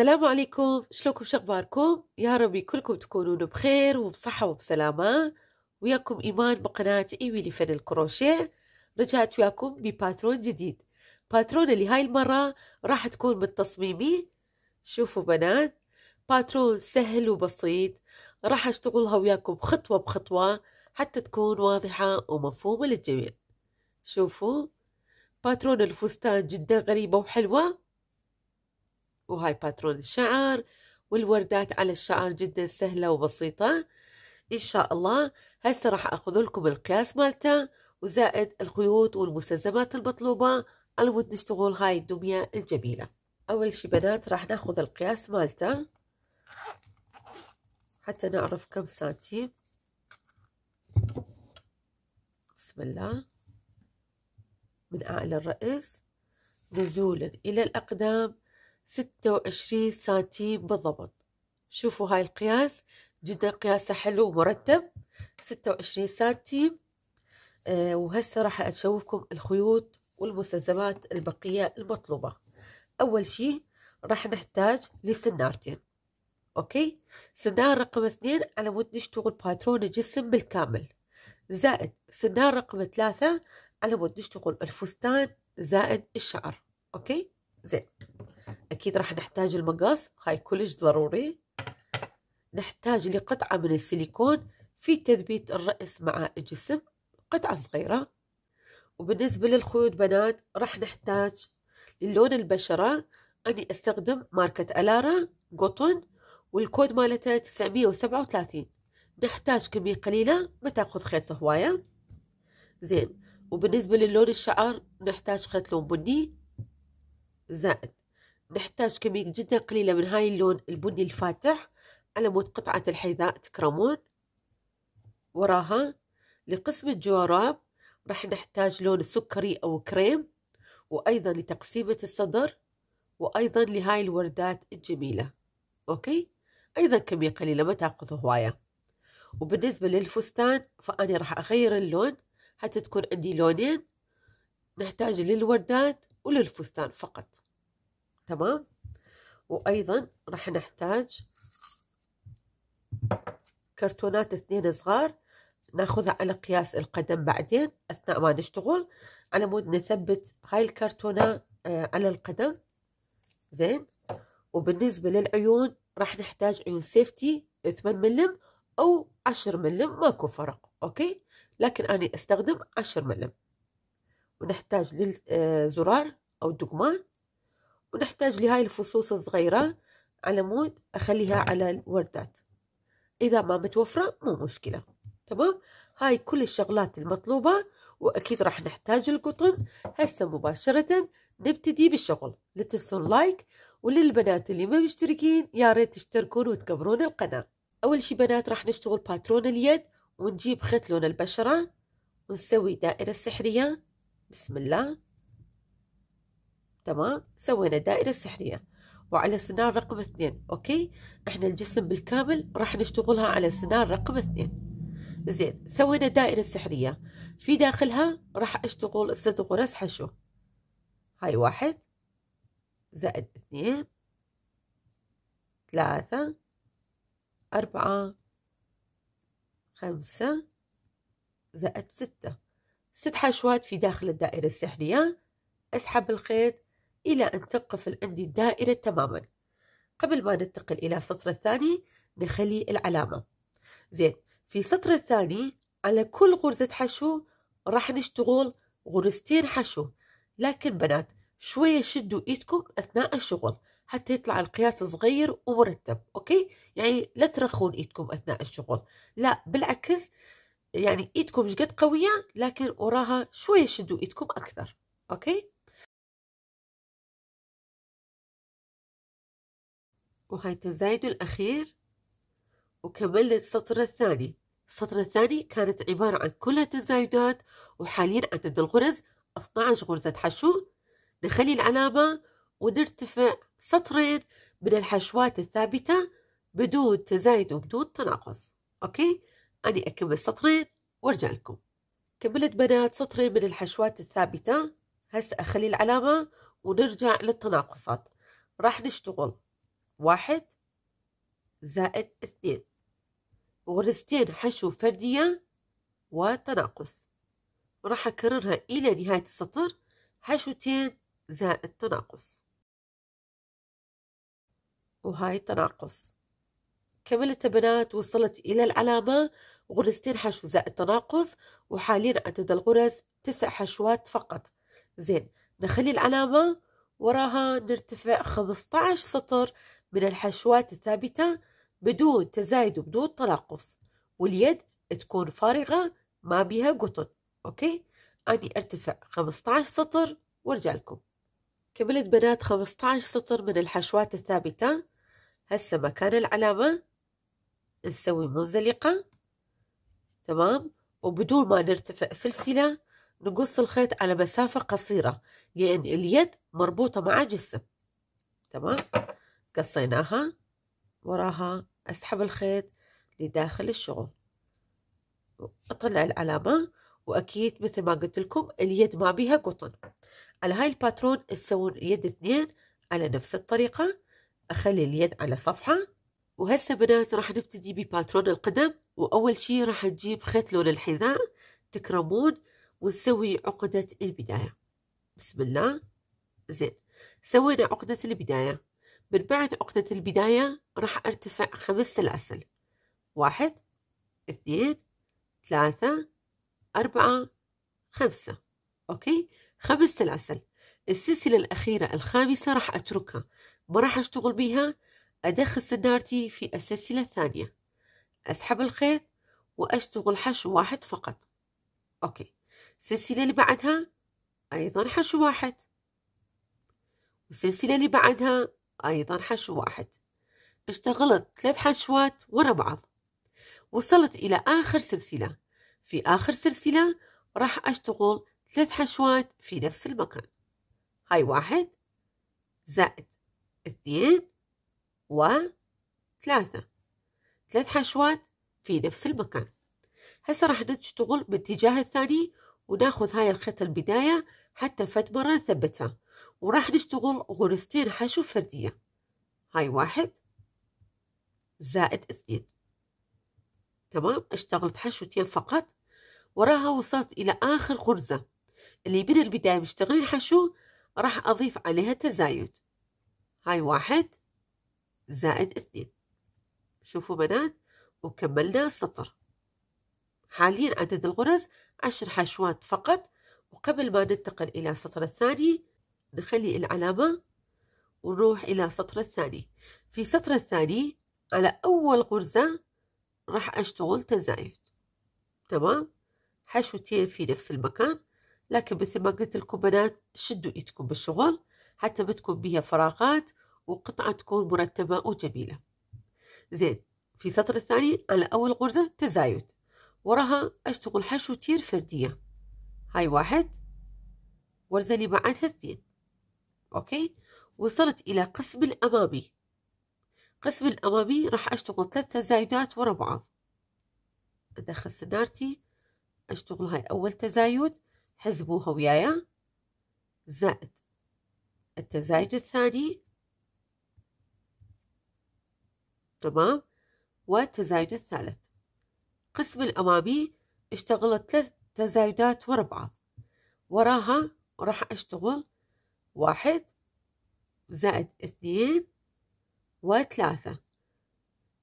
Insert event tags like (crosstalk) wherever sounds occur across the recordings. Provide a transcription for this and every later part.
السلام عليكم شلونكم شخباركم يا ربي كلكم تكونون بخير وبصحة وبسلامة وياكم إيمان بقناة إيمي لفن الكروشيه رجعت وياكم بباترون جديد باترون اللي هاي المرة راح تكون بالتصميمي شوفوا بنات باترون سهل وبسيط راح أشتغلها وياكم خطوة بخطوة حتى تكون واضحة ومفهومة للجميع شوفوا باترون الفستان جدا غريبة وحلوة وهاي باترون الشعر والوردات على الشعر جدا سهلة وبسيطة إن شاء الله هسه راح أخذ لكم القياس مالته وزائد الخيوط والمستلزمات المطلوبة على ود نشتغل هاي الدمية الجميلة أول شي بنات راح ناخذ القياس مالته حتى نعرف كم سانتي بسم الله من أعلى الرأس نزولا إلى الأقدام ستة وعشرين سنتيم بالضبط شوفوا هاي القياس جدا قياسه حلو ومرتب ستة وعشرين سنتيم آه وهسه راح أشوفكم الخيوط والمستلزمات البقية المطلوبة أول شي راح نحتاج لسنارتين أوكي سنار رقم اثنين على مود نشتغل باترون الجسم بالكامل زائد سنار رقم ثلاثة على مود نشتغل الفستان زائد الشعر أوكي زين أكيد راح نحتاج المقص هاي كلش ضروري نحتاج لقطعة من السيليكون في تثبيت الرأس مع الجسم قطعة صغيرة وبالنسبة للخيوط بنات راح نحتاج للون البشرة أني أستخدم ماركة ألارا قطن والكود مالتها 937 نحتاج كمية قليلة ما تاخذ خيط هواية زين وبالنسبة للون الشعر نحتاج خيط لون بني زائد نحتاج كمية جدا قليلة من هاي اللون البني الفاتح على مود قطعة الحذاء تكرمون وراها لقسم الجوراب راح نحتاج لون سكري أو كريم وأيضا لتقسيمة الصدر وأيضا لهاي الوردات الجميلة أوكي أيضا كمية قليلة ما تأخذ هواية وبالنسبة للفستان فأنا راح أغير اللون حتى تكون عندي لونين نحتاج للوردات وللفستان فقط تمام وايضا راح نحتاج كرتونات اثنين صغار ناخذها على قياس القدم بعدين اثناء ما نشتغل على مود نثبت هاي الكرتونه آه، على القدم زين وبالنسبه للعيون راح نحتاج عيون سيفتي 8 ملم او 10 ملم ماكو فرق اوكي لكن انا استخدم 10 ملم ونحتاج للزرار آه، او الدقمان ونحتاج لهاي الفصوص الصغيرة على مود أخليها على الوردات إذا ما متوفرة مو مشكلة تمام هاي كل الشغلات المطلوبة وأكيد راح نحتاج القطن هسه مباشرة نبتدي بالشغل لا تنسون لايك وللبنات اللي ما مشتركين يا ريت تشتركون وتكبرون القناة أول شي بنات راح نشتغل باترون اليد ونجيب خيط لون البشرة ونسوي دائرة سحرية بسم الله تمام سوينا الدائرة السحرية وعلى سنار رقم اثنين اوكي احنا الجسم بالكامل راح نشتغلها على سنار رقم اثنين زين سوينا الدائرة السحرية في داخلها راح اشتغل ست غرز حشو هاي واحد زائد اثنين ثلاثة أربعة خمسة زائد ستة ست حشوات في داخل الدائرة السحرية أسحب الخيط إلى أن تقفل عندي الدائرة تماما قبل ما ننتقل إلى السطر الثاني نخلي العلامة زين في السطر الثاني على كل غرزة حشو راح نشتغل غرزتين حشو لكن بنات شوية شدوا إيدكم أثناء الشغل حتى يطلع القياس صغير ومرتب أوكي يعني لا ترخون إيدكم أثناء الشغل لا بالعكس يعني إيدكم شقد قوية لكن وراها شوية شدوا إيدكم أكثر أوكي وهاي التزايد الأخير وكملنا السطر الثاني السطر الثاني كانت عبارة عن كلها تزايدات وحاليا عدد الغرز 12 غرزة حشو نخلي العلامة ونرتفع سطرين من الحشوات الثابتة بدون تزايد وبدون تناقص أوكي أنا أكمل سطرين وارجع لكم كملت بنات سطرين من الحشوات الثابتة هسه أخلي العلامة ونرجع للتناقصات راح نشتغل واحد زائد اثنين غرزتين حشو فردية وتناقص راح أكررها إلى نهاية السطر حشوتين زائد تناقص وهاي تناقص كملت بنات وصلت إلى العلامة غرزتين حشو زائد تناقص وحاليا عدد الغرز تسع حشوات فقط زين نخلي العلامة وراها نرتفع 15 سطر من الحشوات الثابتة بدون تزايد وبدون تناقص واليد تكون فارغة ما بيها قطن أوكي أني أرتفع 15 سطر وارجع لكم كملت بنات 15 سطر من الحشوات الثابتة هسه مكان العلامة نسوي منزلقة تمام وبدون ما نرتفع سلسلة نقص الخيط على مسافة قصيرة لأن اليد مربوطة مع جسم تمام قصيناها وراها أسحب الخيط لداخل الشغل أطلع العلامة وأكيد مثل ما قلت لكم اليد ما بيها قطن على هاي الباترون تسوون يد اثنين على نفس الطريقة أخلي اليد على صفحة وهسه بنات راح نبتدي بباترون القدم وأول شي راح نجيب خيط لون الحذاء تكرمون ونسوي عقدة البداية بسم الله زين سوينا عقدة البداية من بعد عقدة البداية راح أرتفع خمس سلاسل واحد اثنين ثلاثة أربعة خمسة أوكي خمس سلاسل السلسلة الأخيرة الخامسة راح أتركها ما راح أشتغل بيها أدخل سنارتي في السلسلة الثانية أسحب الخيط وأشتغل حشو واحد فقط أوكي السلسلة اللي بعدها أيضا حشو واحد والسلسلة اللي بعدها أيضا حشو واحد اشتغلت ثلاث حشوات ورا بعض وصلت إلى آخر سلسلة في آخر سلسلة راح أشتغل ثلاث حشوات في نفس المكان هاي واحد زائد اثنين وثلاثة ثلاث حشوات في نفس المكان هسه راح نشتغل بالاتجاه الثاني وناخذ هاي الخيط البداية حتى فت مرة نثبتها وراح نشتغل غرزتين حشو فردية هاي واحد زائد اثنين تمام اشتغلت حشوتين فقط وراها وصلت إلى آخر غرزة اللي من البداية مشتغلين حشو راح أضيف عليها تزايد هاي واحد زائد اثنين شوفوا بنات وكملنا السطر حاليا عدد الغرز عشر حشوات فقط وقبل ما ننتقل إلى السطر الثاني نخلي العلامة ونروح إلى السطر الثاني في السطر الثاني على أول غرزة راح أشتغل تزايد تمام حشوتين في نفس المكان لكن مثل ما قلت لكم بنات شدوا ايدكم بالشغل حتى بتكون بيها فراغات وقطعة تكون مرتبة وجميلة زين في السطر الثاني على أول غرزة تزايد وراها أشتغل حشوتين فردية هاي واحد ورزة اللي بعدها اثنين أوكي وصلت إلى قسم الأمامي قسم الأمامي راح أشتغل ثلاثة تزايدات ورا بعض أدخل سنارتي أشتغل هاي أول تزايد حزبوها وياي زائد التزايد الثاني تمام والتزايد الثالث قسم الأمامي اشتغلت ثلاث تزايدات ورا بعض وراها راح أشتغل واحد زائد اثنين وثلاثة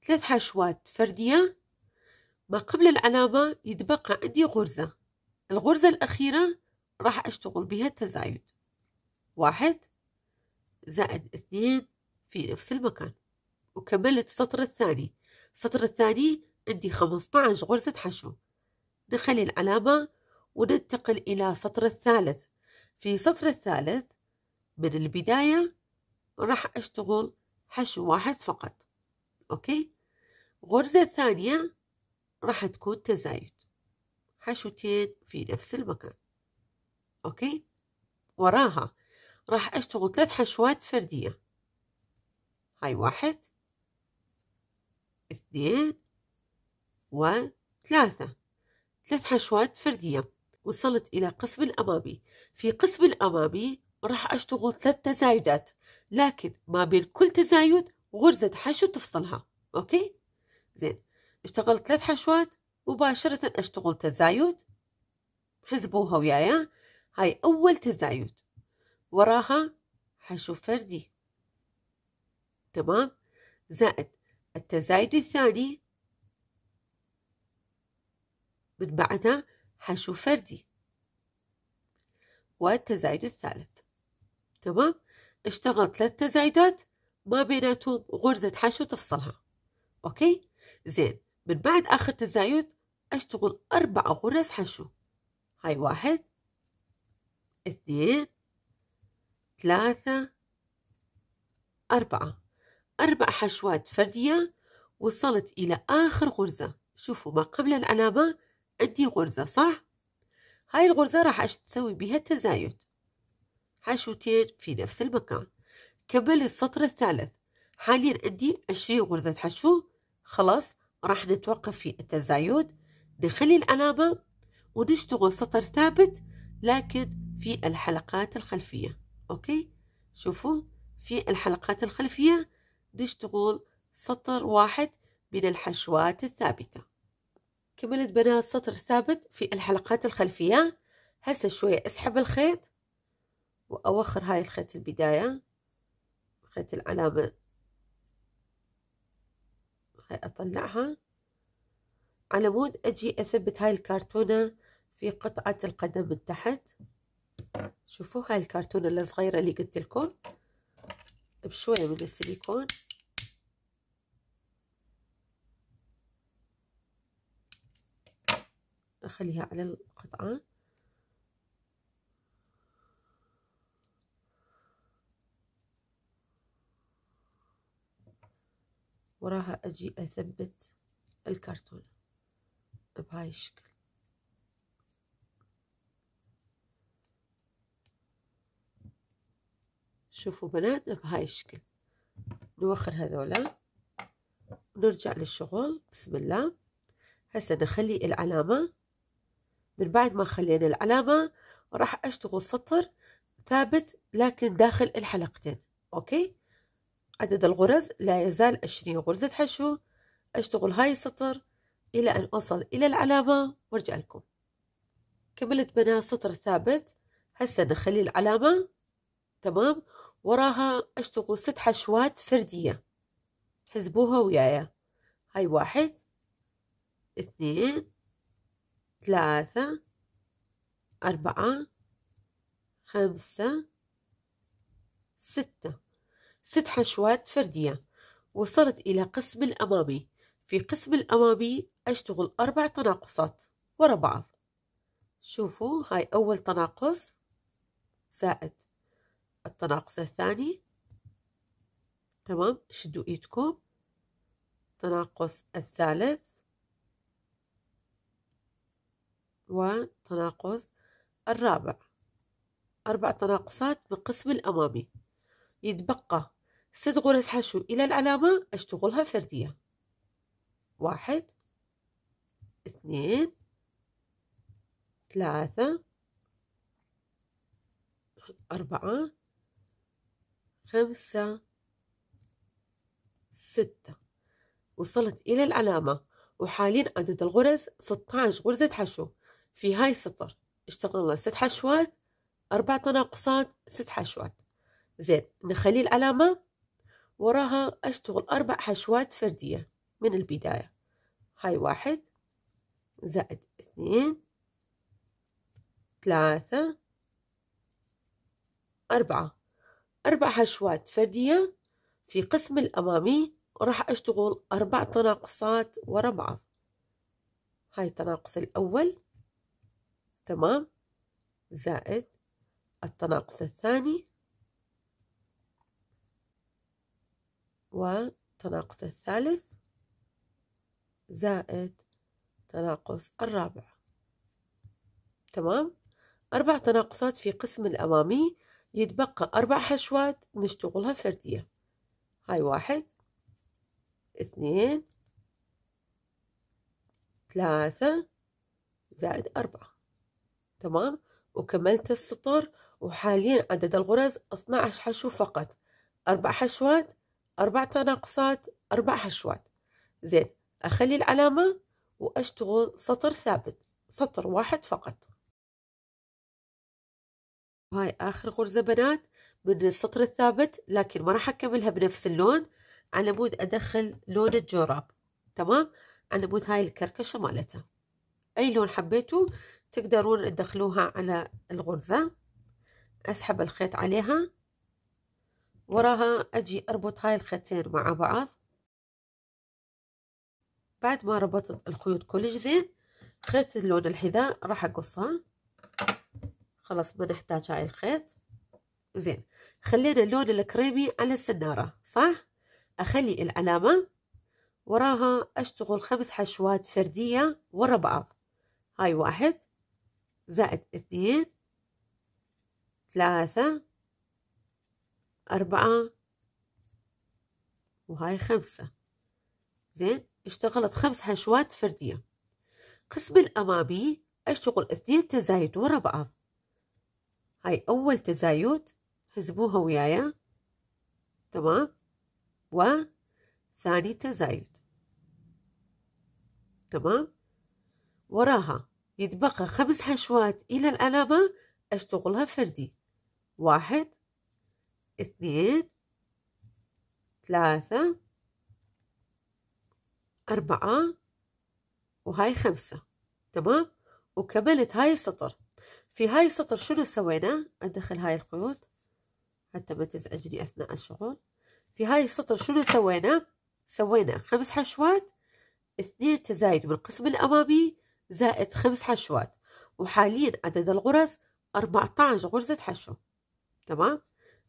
ثلاث حشوات فردية ما قبل العلامة يتبقى عندي غرزة الغرزة الأخيرة راح أشتغل بها التزايد واحد زائد اثنين في نفس المكان وكملت السطر الثاني السطر الثاني عندي 15 غرزة حشو نخلي العلامة وننتقل إلى سطر الثالث في سطر الثالث من البداية راح أشتغل حشو واحد فقط أوكي غرزة ثانية راح تكون تزايد حشوتين في نفس المكان أوكي وراها راح أشتغل ثلاث حشوات فردية هاي واحد اثنين وثلاثة ثلاث حشوات فردية وصلت إلى قسم الأمامي في قسم الأمامي راح أشتغل ثلاث تزايدات لكن ما بين كل تزايد غرزة حشو تفصلها أوكي زين اشتغلت ثلاث حشوات مباشرة أشتغل تزايد حسبوها ويايا هاي أول تزايد وراها حشو فردي تمام زائد التزايد الثاني من بعدها حشو فردي والتزايد الثالث تمام اشتغل ثلاث تزايدات ما بيناتهم غرزة حشو تفصلها أوكي زين من بعد آخر تزايد أشتغل أربع غرز حشو هاي واحد اثنين ثلاثة أربعة أربع حشوات فردية وصلت إلى آخر غرزة شوفوا ما قبل العلامة عندي غرزة صح؟ هاي الغرزة راح أسوي بها التزايد حشوتين في نفس المكان كمل السطر الثالث حاليا عندي عشرين غرزة حشو خلاص راح نتوقف في التزايد نخلي العلامة ونشتغل سطر ثابت لكن في الحلقات الخلفية أوكي شوفوا في الحلقات الخلفية نشتغل سطر واحد من الحشوات الثابتة كملت بناء سطر ثابت في الحلقات الخلفية هسه شوية اسحب الخيط وأوخر هاي الخيط البداية خيط العلامة هاي أطلعها على مود أجي أثبت هاي الكرتونة في قطعة القدم من تحت شوفوا هاي الكرتونة الصغيرة اللي قلت لكم بشوية من السيليكون أخليها على القطعة وراها اجي اثبت الكرتون بهاي الشكل شوفوا بنات بهاي الشكل نوخر هذولا ونرجع للشغل بسم الله هسه نخلي العلامة من بعد ما خلينا العلامة راح اشتغل سطر ثابت لكن داخل الحلقتين اوكي عدد الغرز لا يزال عشرين غرزة حشو أشتغل هاي السطر إلى أن أصل إلى العلامة وارجع لكم كملت بناء سطر ثابت هسه نخلي العلامة تمام وراها أشتغل ست حشوات فردية حسبوها ويايا هاي واحد اثنين ثلاثة أربعة خمسة ستة ست حشوات فردية وصلت إلى قسم الأمامي في قسم الأمامي أشتغل أربع تناقصات ورا بعض شوفوا هاي أول تناقص زائد التناقص الثاني تمام شدوا ايدكم تناقص الثالث وتناقص الرابع أربع تناقصات من قسم الأمامي يتبقى ست غرز حشو إلى العلامة أشتغلها فردية واحد اثنين ثلاثة أربعة خمسة ستة وصلت إلى العلامة وحاليا عدد الغرز 16 غرزة حشو في هاي السطر اشتغلنا ست حشوات أربع تناقصات ست حشوات زين نخلي العلامة وراها أشتغل أربع حشوات فردية من البداية هاي واحد زائد اثنين ثلاثة أربعة أربع حشوات فردية في قسم الأمامي راح أشتغل أربع تناقصات ورا بعض هاي التناقص الأول تمام زائد التناقص الثاني وتناقص الثالث زائد تناقص الرابع تمام أربع تناقصات في قسم الأمامي يتبقى أربع حشوات نشتغلها فردية هاي واحد اثنين ثلاثة زائد أربعة تمام وكملت السطر وحاليا عدد الغرز 12 حشو فقط أربع حشوات أربع تناقصات أربع هشوات زين أخلي العلامة وأشتغل سطر ثابت سطر واحد فقط هاي آخر غرزة بنات من السطر الثابت لكن ما راح أكملها بنفس اللون على مود أدخل لون الجوراب تمام على مود هاي الكركشة مالتها أي لون حبيتوا تقدرون تدخلوها على الغرزة أسحب الخيط عليها وراها اجي اربط هاي الخيطين مع بعض بعد ما ربطت الخيوط كل زين خيط اللون الحذاء راح اقصه خلاص ما نحتاج هاي الخيط زين خلينا اللون الكريمي على السنارة صح اخلي العلامة وراها اشتغل خمس حشوات فردية ورا بعض هاي واحد زائد اثنين ثلاثة أربعة وهاي خمسة زين اشتغلت خمس حشوات فردية قسم الأمامي أشتغل اثنين تزايد ورا بعض هاي أول تزايد حسبوها ويايا تمام وثاني تزايد تمام وراها يتبقى خمس حشوات إلى العلامة أشتغلها فردي واحد اثنين ثلاثة أربعة وهاي خمسة تمام وكملت هاي السطر في هاي السطر شنو سوينا أدخل هاي الخيوط حتى ما تزعجني أثناء الشغل في هاي السطر شنو سوينا سوينا خمس حشوات اثنين تزايد من القسم الأمامي زائد خمس حشوات وحاليا عدد الغرز 14 غرزة حشو تمام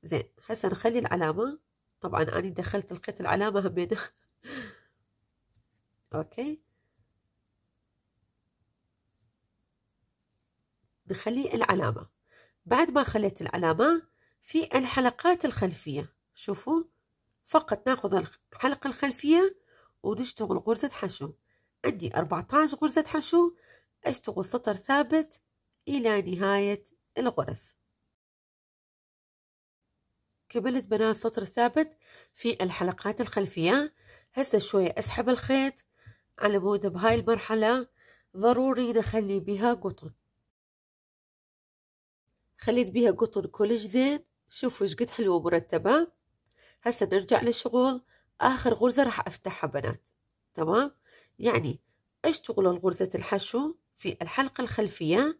زين هسه نخلي العلامة طبعا أنا دخلت لقيت العلامة همينة (laughs) أوكي نخلي العلامة بعد ما خليت العلامة في الحلقات الخلفية شوفوا فقط ناخذ الحلقة الخلفية ونشتغل غرزة حشو عندي 14 غرزة حشو أشتغل سطر ثابت إلى نهاية الغرز كملت بناء السطر الثابت في الحلقات الخلفية هسه شوية أسحب الخيط على بود بهاي المرحلة ضروري نخلي بها قطن خليت بيها قطن كلش زين شوفوا ايش قد حلوة مرتبة هسه نرجع للشغل آخر غرزة راح أفتحها بنات تمام يعني أشتغل الغرزة الحشو في الحلقة الخلفية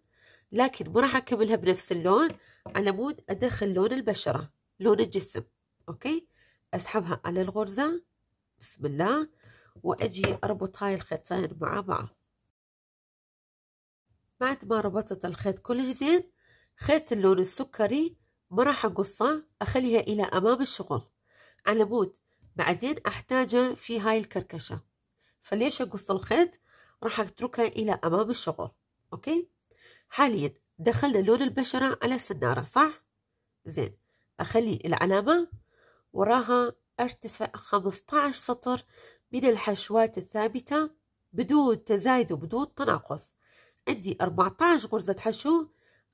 لكن ما راح أكملها بنفس اللون على مود أدخل لون البشرة لون الجسم اوكي اسحبها على الغرزه بسم الله واجي اربط هاي الخيطين مع بعض بعد ما ربطت الخيط كل زين خيط اللون السكري ما راح اقصه اخليها الى امام الشغل على مود بعدين احتاجه في هاي الكركشه فليش اقص الخيط راح اتركها الى امام الشغل اوكي حاليا دخلنا لون البشره على السناره صح زين أخلي العلامة وراها أرتفع 15 سطر من الحشوات الثابتة بدون تزايد وبدون تناقص عندي 14 غرزة حشو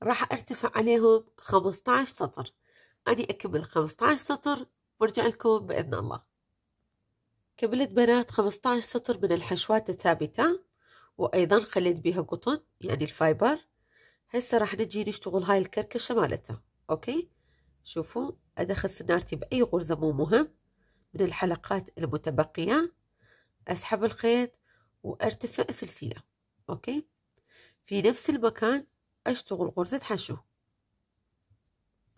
راح ارتفع عليهم 15 سطر أنا أكمل 15 سطر وارجع لكم بإذن الله كملت بنات 15 سطر من الحشوات الثابتة وأيضا خليت بيها قطن يعني الفايبر هسه راح نجي نشتغل هاي الكركشة مالتها أوكي شوفوا أدخل سنارتي بأي غرزة مو مهم من الحلقات المتبقية أسحب الخيط وأرتفع سلسلة أوكي في نفس المكان أشتغل غرزة حشو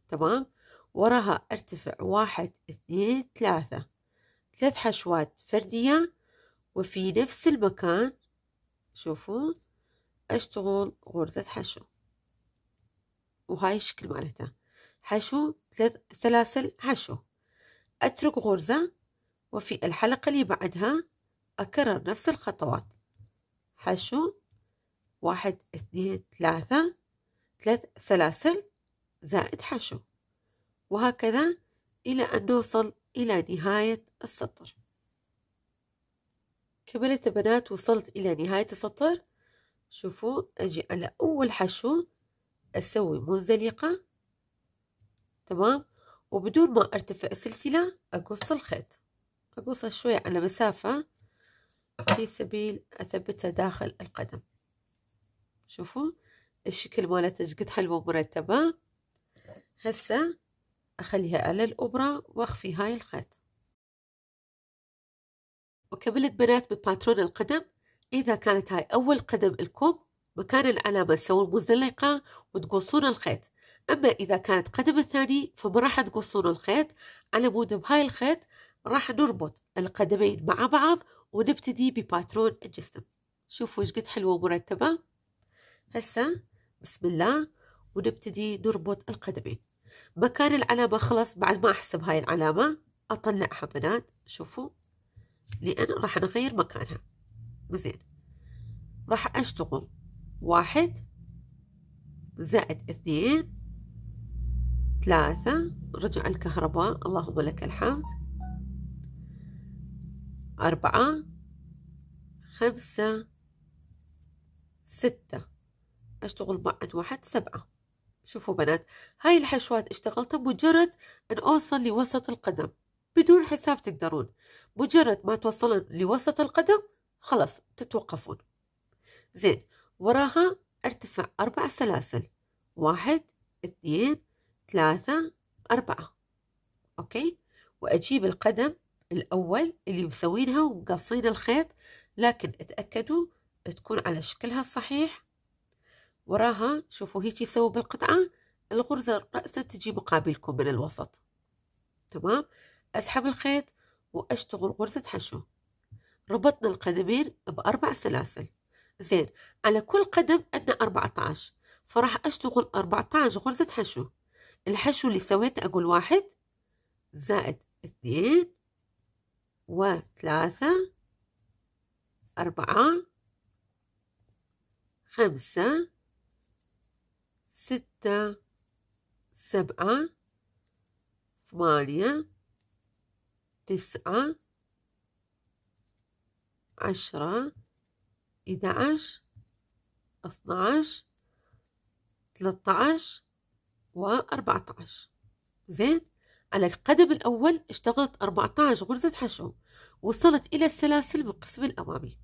تمام وراها أرتفع واحد اثنين ثلاثة ثلاث حشوات فردية وفي نفس المكان شوفوا أشتغل غرزة حشو وهاي الشكل مالتها حشو سلاسل حشو أترك غرزة وفي الحلقة اللي بعدها أكرر نفس الخطوات حشو واحد اثنين ثلاثة ثلاث سلاسل زائد حشو وهكذا إلى أن نوصل إلى نهاية السطر كملت بنات وصلت إلى نهاية السطر شوفوا أجي على أول حشو أسوي منزلقة تمام وبدون ما ارتفع السلسلة اقص الخيط اقصه شوية على مسافة في سبيل اثبتها داخل القدم شوفوا الشكل مالتها شكد حلوة ومرتبة هسه اخليها على الابرة واخفي هاي الخيط وكملت بنات بباترون القدم إذا كانت هاي أول قدم لكم مكان العلامة سووا مزلقة وتقصون الخيط أما إذا كانت قدم الثاني فما راح تقصون الخيط على مود بهاي الخيط راح نربط القدمين مع بعض ونبتدي بباترون الجسم شوفوا ايش قد حلوة ومرتبة هسه بسم الله ونبتدي نربط القدمين مكان العلامة خلص بعد ما أحسب هاي العلامة أطلعها بنات شوفوا لأن راح نغير مكانها زين راح أشتغل واحد زائد اثنين ثلاثة رجع الكهرباء اللهم لك الحمد أربعة خمسة ستة أشتغل بعد واحد سبعة شوفوا بنات هاي الحشوات اشتغلتها مجرد أن أوصل لوسط القدم بدون حساب تقدرون مجرد ما توصلون لوسط القدم خلاص تتوقفون زين وراها ارتفع أربع سلاسل واحد اثنين ثلاثة أربعة أوكي وأجيب القدم الأول اللي مسوينها وقصين الخيط لكن اتأكدوا تكون على شكلها الصحيح وراها شوفوا هيك يسووا بالقطعة الغرزة رأسها تجي مقابلكم من الوسط تمام أسحب الخيط وأشتغل غرزة حشو ربطنا القدمين بأربع سلاسل زين على كل قدم عندنا عشر فراح أشتغل أربعة عشر غرزة حشو الحشو اللي سويته أقول واحد زائد اثنين وثلاثة أربعة خمسة ستة سبعة ثمانية تسعة عشرة إحدى عشر اثنى عشر ثلاثة عشر و14 زين على القدم الأول اشتغلت 14 غرزة حشو وصلت إلى السلاسل بالقسم الأمامي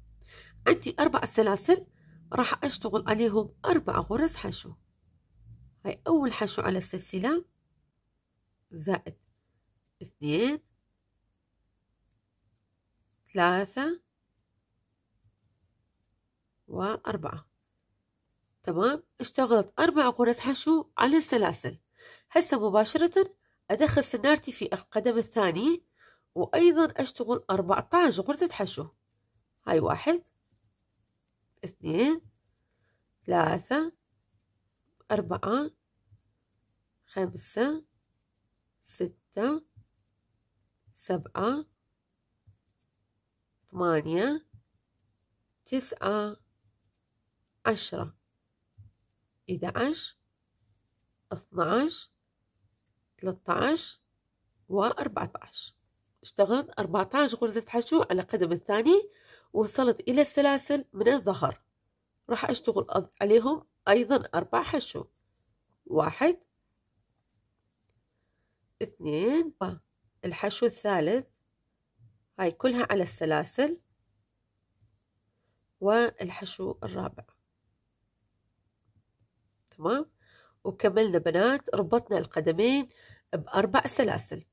عندي أربع سلاسل راح أشتغل عليهم أربع غرز حشو هاي أول حشو على السلسلة زائد اثنين ثلاثة وأربعة تمام اشتغلت أربع غرز حشو على السلاسل هسه مباشرة أدخل سنارتي في القدم الثاني وأيضا أشتغل أربعة عشر غرزة حشو هاي واحد اثنين ثلاثة أربعة خمسة ستة سبعة ثمانية تسعة عشرة 11 12 13 و 14 اشتغلت 14 غرزة حشو على القدم الثاني وصلت إلى السلاسل من الظهر راح أشتغل عليهم أيضا أربع حشو واحد اثنين آه. الحشو الثالث هاي كلها على السلاسل والحشو الرابع تمام وكملنا بنات ربطنا القدمين بأربع سلاسل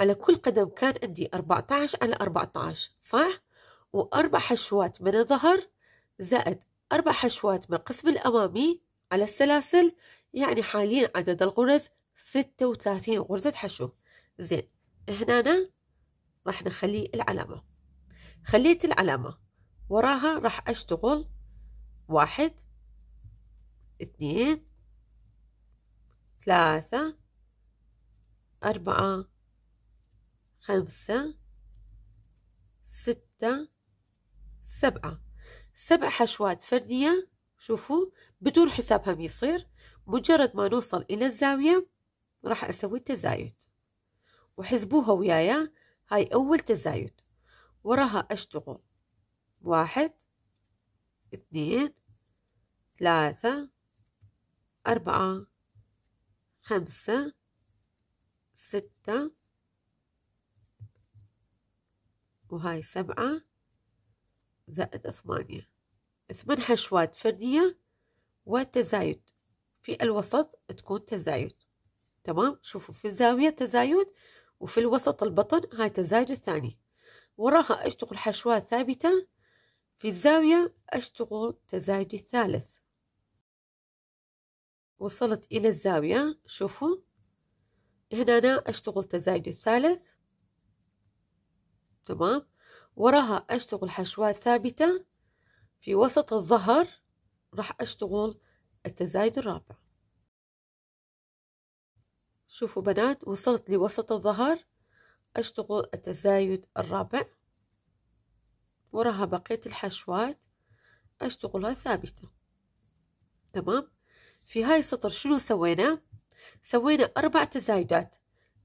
على كل قدم كان عندي 14 على 14 صح وأربع حشوات من الظهر زائد أربع حشوات من القسم الأمامي على السلاسل يعني حاليا عدد الغرز 36 غرزة حشو زين هنا راح نخلي العلامة خليت العلامة وراها راح أشتغل واحد اثنين ثلاثة أربعة خمسة ستة سبعة سبع حشوات فردية شوفوا بدون حساب هم يصير مجرد ما نوصل إلى الزاوية راح أسوي التزايد وحسبوها ويايا هاي أول تزايد وراها أشتغل واحد اثنين ثلاثة أربعة خمسة ستة وهاي سبعة زائد ثمانية ثمان حشوات فردية وتزايد في الوسط تكون تزايد تمام شوفوا في الزاوية تزايد وفي الوسط البطن هاي تزايد الثاني وراها أشتغل حشوات ثابتة في الزاوية أشتغل تزايد الثالث وصلت إلى الزاوية شوفوا هنا أنا أشتغل تزايد الثالث تمام وراها أشتغل حشوات ثابتة في وسط الظهر راح أشتغل التزايد الرابع شوفوا بنات وصلت لوسط الظهر أشتغل التزايد الرابع وراها بقية الحشوات أشتغلها ثابتة تمام في هاي السطر شنو سوينا سوينا أربع تزايدات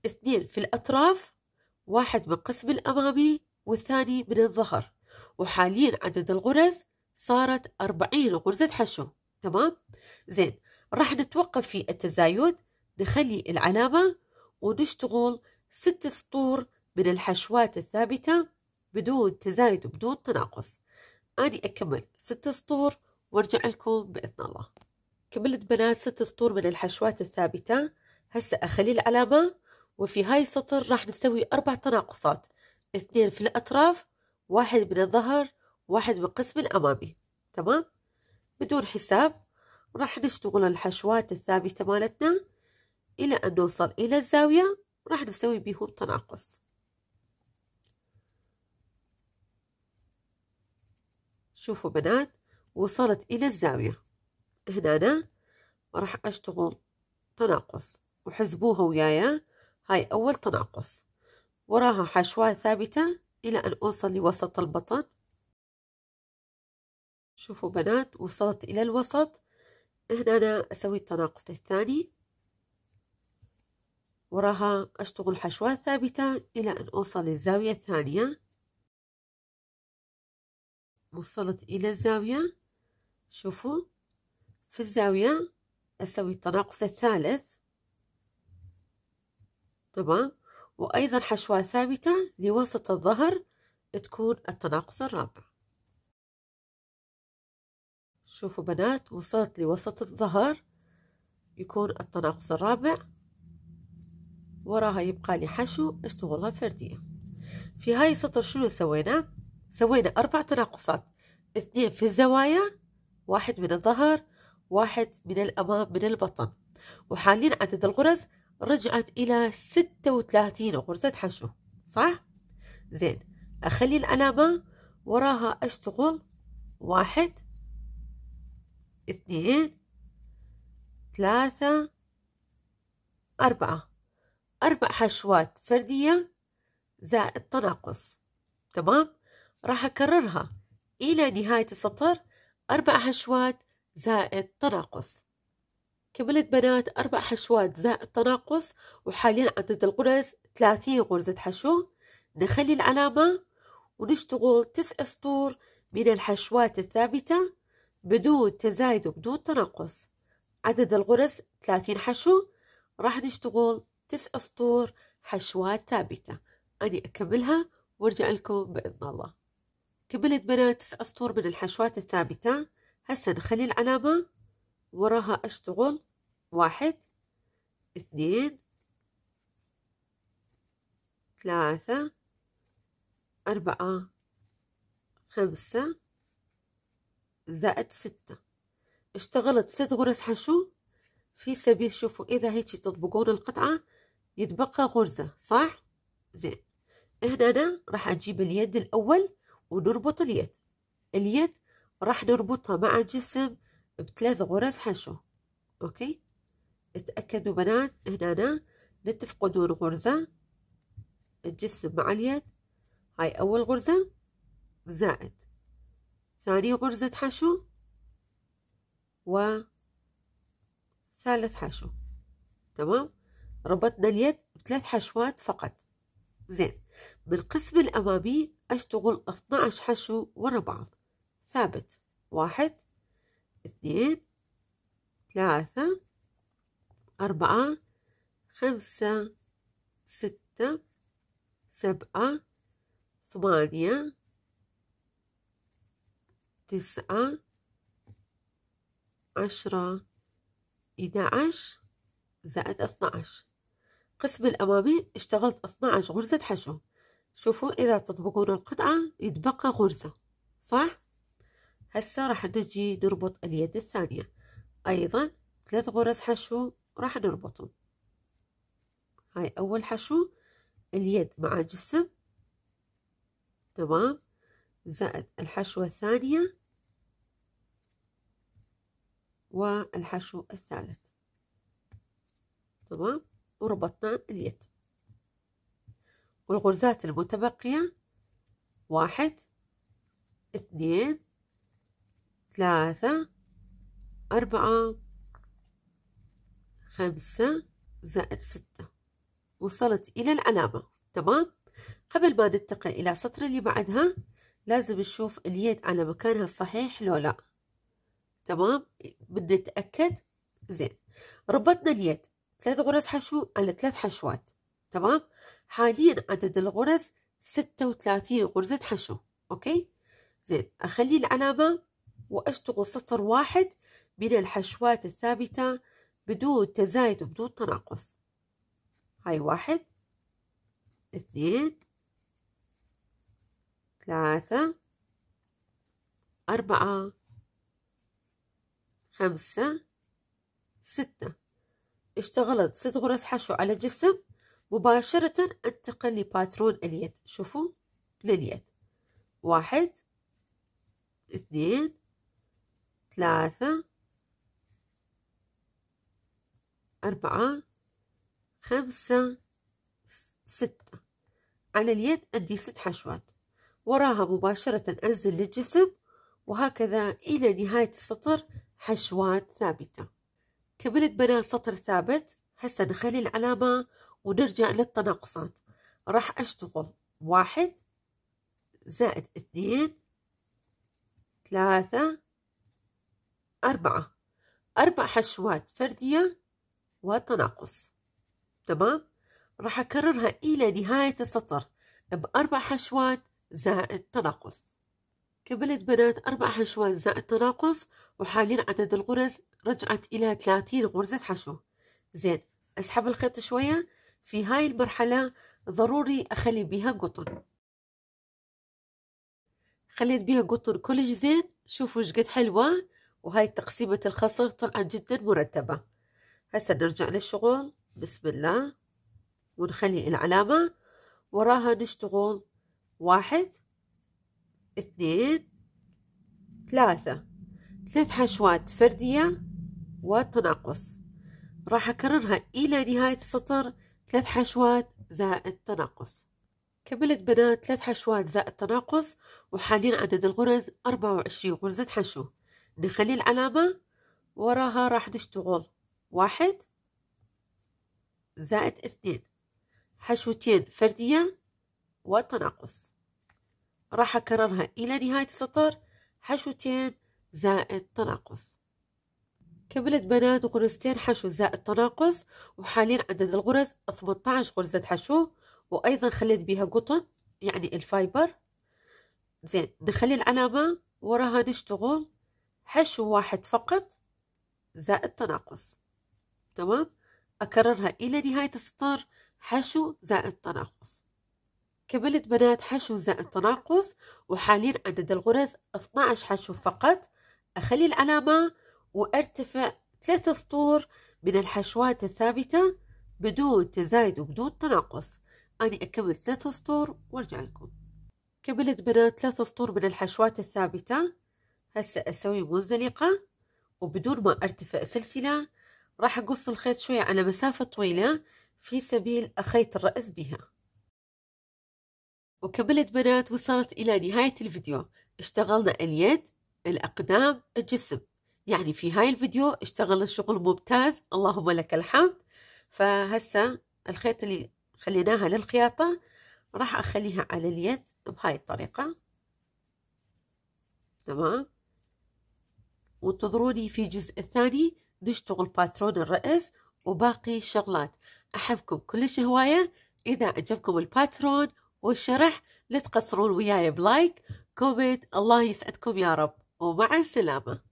اثنين في الأطراف واحد من القسم الأمامي والثاني من الظهر وحاليا عدد الغرز صارت أربعين غرزة حشو تمام زين راح نتوقف في التزايد نخلي العلامة ونشتغل ست سطور من الحشوات الثابتة بدون تزايد وبدون تناقص أني أكمل ست سطور وارجع لكم بإذن الله كملت بنات ست سطور من الحشوات الثابتة هسا أخلي العلامة وفي هاي السطر راح نسوي أربع تناقصات اثنين في الأطراف واحد من الظهر واحد من قسم الأمامي تمام بدون حساب راح نشتغل الحشوات الثابتة مالتنا إلى أن نوصل إلى الزاوية راح نسوي بيهم تناقص شوفوا بنات وصلت إلى الزاوية هنا راح أشتغل تناقص وحزبوها ويايا هاي أول تناقص وراها حشوة ثابتة إلى أن أوصل لوسط البطن شوفوا بنات وصلت إلى الوسط هنا أنا أسوي التناقص الثاني وراها أشتغل حشوة ثابتة إلى أن أوصل للزاوية الثانية وصلت إلى الزاوية شوفوا في الزاوية أسوي التناقص الثالث تمام وأيضا حشوة ثابتة لوسط الظهر تكون التناقص الرابع شوفوا بنات وصلت لوسط الظهر يكون التناقص الرابع وراها يبقى لي حشو اشتغلها فردية في هاي السطر شنو سوينا سوينا أربع تناقصات اثنين في الزوايا واحد من الظهر واحد من الأمام من البطن وحاليا عدد الغرز رجعت إلى ستة وثلاثين غرزة حشو صح؟ زين أخلي العلامة وراها أشتغل واحد اثنين ثلاثة أربعة أربع حشوات فردية زائد تناقص تمام راح أكررها إلى نهاية السطر أربع حشوات زائد تناقص كملت بنات أربع حشوات زائد تناقص وحاليا عدد الغرز ثلاثين غرزة حشو نخلي العلامة ونشتغل تسع سطور من الحشوات الثابتة بدون تزايد وبدون تناقص عدد الغرز ثلاثين حشو راح نشتغل تسع سطور حشوات ثابتة أني أكملها وارجع لكم بإذن الله كملت بنات تسع سطور من الحشوات الثابتة هسه نخلي العلامة وراها أشتغل واحد اثنين ثلاثة أربعة خمسة زائد ستة اشتغلت ست غرز حشو في سبيل شوفوا إذا هيجي تطبقون القطعة يتبقى غرزة صح؟ زين هنا أنا راح أجيب اليد الأول ونربط اليد اليد راح نربطها مع الجسم بثلاث غرز حشو اوكي اتأكدوا بنات هنا لا تفقدون غرزة الجسم مع اليد هاي أول غرزة زائد ثاني غرزة حشو وثالث حشو تمام ربطنا اليد بثلاث حشوات فقط زين بالقسم الأمامي أشتغل 12 حشو ورا بعض ثابت واحد اثنين ثلاثة أربعة خمسة ستة سبعة ثمانية تسعة عشرة إحدى عشر زائد اثنى عشر قسم الأمامي اشتغلت اثنى عشر غرزة حشو شوفوا إذا تطبقون القطعة يتبقى غرزة صح؟ هسه راح نجي نربط اليد الثانية أيضا ثلاث غرز حشو راح نربطهم هاي أول حشو اليد مع جسم تمام زائد الحشوة الثانية والحشو الثالث تمام وربطنا اليد والغرزات المتبقية واحد اثنين ثلاثة أربعة خمسة زائد ستة وصلت إلى العلامة تمام قبل ما ننتقل إلى السطر اللي بعدها لازم نشوف اليد على مكانها الصحيح لو لا تمام بدنا نتأكد زين ربطنا اليد ثلاث غرز حشو على ثلاث حشوات تمام حاليا عدد الغرز ستة وثلاثين غرزة حشو أوكي زين أخلي العلامة وأشتغل سطر واحد من الحشوات الثابتة بدون تزايد وبدون تناقص هاي واحد اثنين ثلاثة أربعة خمسة ستة اشتغلت ست غرز حشو على الجسم مباشرة انتقل لباترون اليد شوفوا لليد واحد اثنين ثلاثة أربعة خمسة ستة على اليد أدي ست حشوات وراها مباشرة أنزل للجسم وهكذا إلى نهاية السطر حشوات ثابتة كملت بناء سطر ثابت هسه نخلي العلامة ونرجع للتناقصات راح أشتغل واحد زائد اثنين ثلاثة أربعة أربع حشوات فردية وتناقص تمام راح أكررها إلى نهاية السطر بأربع حشوات زائد تناقص كملت بنات أربع حشوات زائد تناقص وحاليا عدد الغرز رجعت إلى 30 غرزة حشو زين أسحب الخيط شوية في هاي المرحلة ضروري أخلي بيها قطن خليت بيها قطن كلش زين شوفوا شقد حلوة وهاي تقسيمة الخصر طلعت جدا مرتبة هسا نرجع للشغل بسم الله ونخلي العلامة وراها نشتغل واحد اثنين ثلاثة ثلاث حشوات فردية وتناقص راح أكررها إلى نهاية السطر ثلاث حشوات زائد تناقص كملت بنات ثلاث حشوات زائد تناقص وحاليا عدد الغرز أربعة وعشرين غرزة حشو نخلي العلامة وراها راح نشتغل واحد زائد اثنين حشوتين فردية وتناقص راح أكررها إلى نهاية السطر حشوتين زائد تناقص كملت بنات غرزتين حشو زائد تناقص وحاليا عدد الغرز 18 غرزة حشو وأيضا خليت بها قطن يعني الفايبر زين نخلي العلامة وراها نشتغل حشو واحد فقط زائد تناقص تمام أكررها إلى نهاية السطر حشو زائد تناقص كملت بنات حشو زائد تناقص وحاليا عدد الغرز 12 حشو فقط أخلي العلامة وأرتفع ثلاث سطور من الحشوات الثابتة بدون تزايد وبدون تناقص أنا أكمل ثلاث سطور وارجع لكم كملت بنات ثلاث سطور من الحشوات الثابتة هسه اسوي منزلقة وبدون ما ارتفع سلسلة راح اقص الخيط شوية على مسافة طويلة في سبيل اخيط الرأس بها وكملت بنات وصلت الى نهاية الفيديو اشتغلنا اليد الاقدام الجسم يعني في هاي الفيديو اشتغلنا شغل ممتاز اللهم لك الحمد فهسه الخيط اللي خليناها للخياطة راح اخليها على اليد بهاي الطريقة تمام وانتظروني في الجزء الثاني نشتغل باترون الرأس وباقي الشغلات أحبكم كلش هواية إذا عجبكم الباترون والشرح لا تقصرون وياي بلايك كومنت الله يسعدكم يا رب ومع السلامة